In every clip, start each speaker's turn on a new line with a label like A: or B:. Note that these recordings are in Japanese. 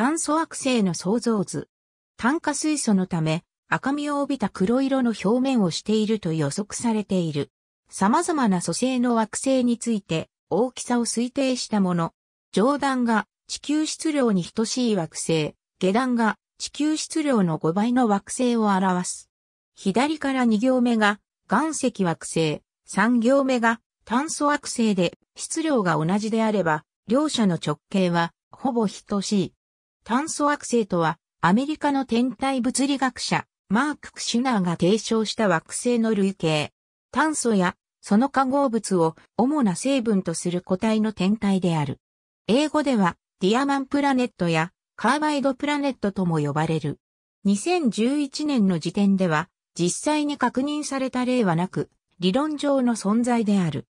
A: 炭素惑星の創造図。炭化水素のため、赤みを帯びた黒色の表面をしていると予測されている。様々な組成の惑星について大きさを推定したもの。上段が地球質量に等しい惑星、下段が地球質量の5倍の惑星を表す。左から2行目が岩石惑星、3行目が炭素惑星で質量が同じであれば、両者の直径はほぼ等しい。炭素惑星とは、アメリカの天体物理学者、マーク・クシュナーが提唱した惑星の類型。炭素や、その化合物を主な成分とする個体の天体である。英語では、ディアマンプラネットや、カーバイドプラネットとも呼ばれる。2011年の時点では、実際に確認された例はなく、理論上の存在である。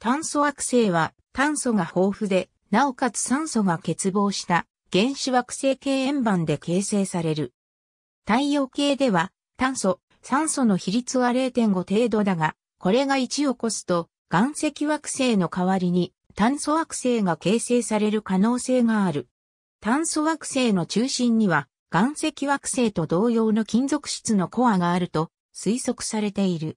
A: 炭素惑星は炭素が豊富で、なおかつ酸素が欠乏した原子惑星系円盤で形成される。太陽系では炭素、酸素の比率は0.5程度だが、これが1を超すと、岩石惑星の代わりに炭素惑星が形成される可能性がある。炭素惑星の中心には岩石惑星と同様の金属質のコアがあると推測されている。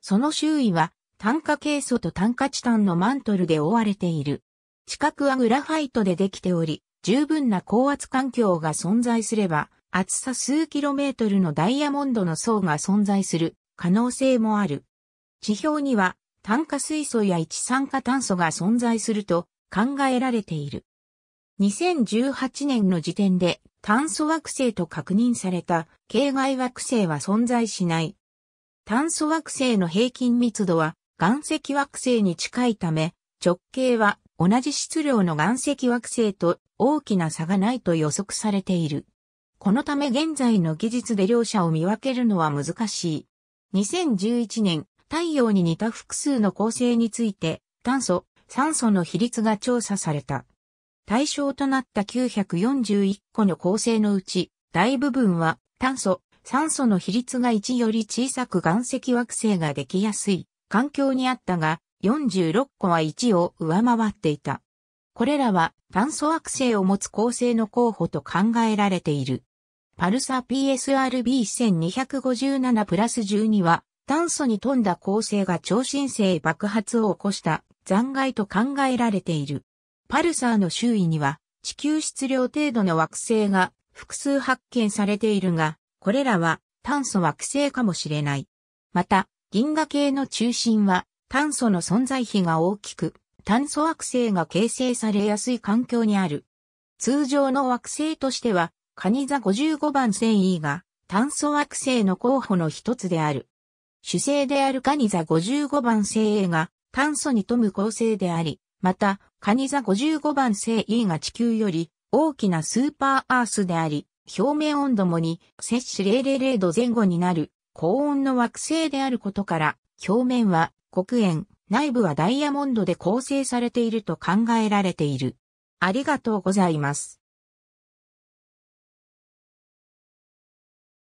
A: その周囲は炭化ケイ素と炭化チタンのマントルで覆われている。近くはグラファイトでできており、十分な高圧環境が存在すれば、厚さ数キロメートルのダイヤモンドの層が存在する可能性もある。地表には炭化水素や一酸化炭素が存在すると考えられている。2018年の時点で炭素惑星と確認された系外惑星は存在しない。炭素惑星の平均密度は岩石惑星に近いため直径は同じ質量の岩石惑星と大きな差がないと予測されている。このため現在の技術で両者を見分けるのは難しい。2011年、太陽に似た複数の恒星について、炭素、酸素の比率が調査された。対象となった941個の構成のうち、大部分は炭素、酸素の比率が1より小さく岩石惑星ができやすい環境にあったが、46個は1を上回っていた。これらは炭素惑星を持つ構成の候補と考えられている。パルサ PSRB1257 プラス12は炭素に富んだ構成が超新星爆発を起こした残骸と考えられている。パルサーの周囲には地球質量程度の惑星が複数発見されているが、これらは炭素惑星かもしれない。また、銀河系の中心は炭素の存在比が大きく、炭素惑星が形成されやすい環境にある。通常の惑星としては、カニ座55番遷 E が炭素惑星の候補の一つである。主星であるカニ座55番星 A が炭素に富む構成であり、また、カニ座55番星 E が地球より大きなスーパーアースであり、表面温度もに摂氏000度前後になる高温の惑星であることから、表面は黒鉛、内部はダイヤモンドで構成されていると考えられている。ありがとうございます。